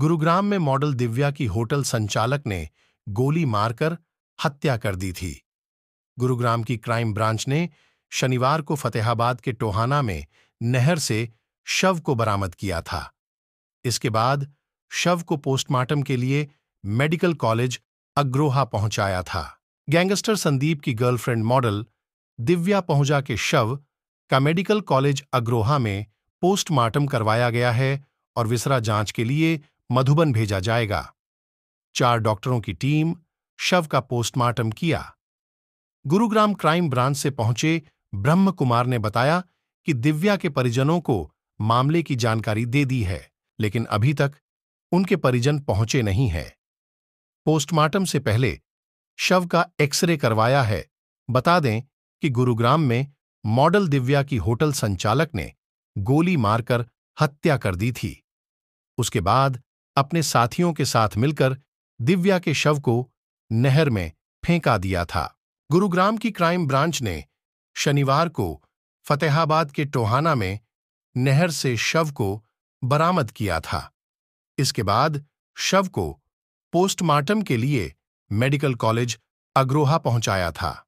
गुरुग्राम में मॉडल दिव्या की होटल संचालक ने गोली मारकर हत्या कर दी थी गुरुग्राम की क्राइम ब्रांच ने शनिवार को फतेहाबाद के टोहाना में नहर से शव को बरामद किया था इसके बाद शव को पोस्टमार्टम के लिए मेडिकल कॉलेज अग्रोहा पहुंचाया था गैंगस्टर संदीप की गर्लफ्रेंड मॉडल दिव्या पहुंचा के शव का मेडिकल कॉलेज अग्रोहा में पोस्टमार्टम करवाया गया है और विसरा जांच के लिए मधुबन भेजा जाएगा चार डॉक्टरों की टीम शव का पोस्टमार्टम किया गुरुग्राम क्राइम ब्रांच से पहुंचे ब्रह्म कुमार ने बताया कि दिव्या के परिजनों को मामले की जानकारी दे दी है लेकिन अभी तक उनके परिजन पहुंचे नहीं हैं पोस्टमार्टम से पहले शव का एक्सरे करवाया है बता दें कि गुरुग्राम में मॉडल दिव्या की होटल संचालक ने गोली मारकर हत्या कर दी थी उसके बाद अपने साथियों के साथ मिलकर दिव्या के शव को नहर में फेंका दिया था गुरुग्राम की क्राइम ब्रांच ने शनिवार को फतेहाबाद के टोहाना में नहर से शव को बरामद किया था इसके बाद शव को पोस्टमार्टम के लिए मेडिकल कॉलेज अग्रोहा पहुंचाया था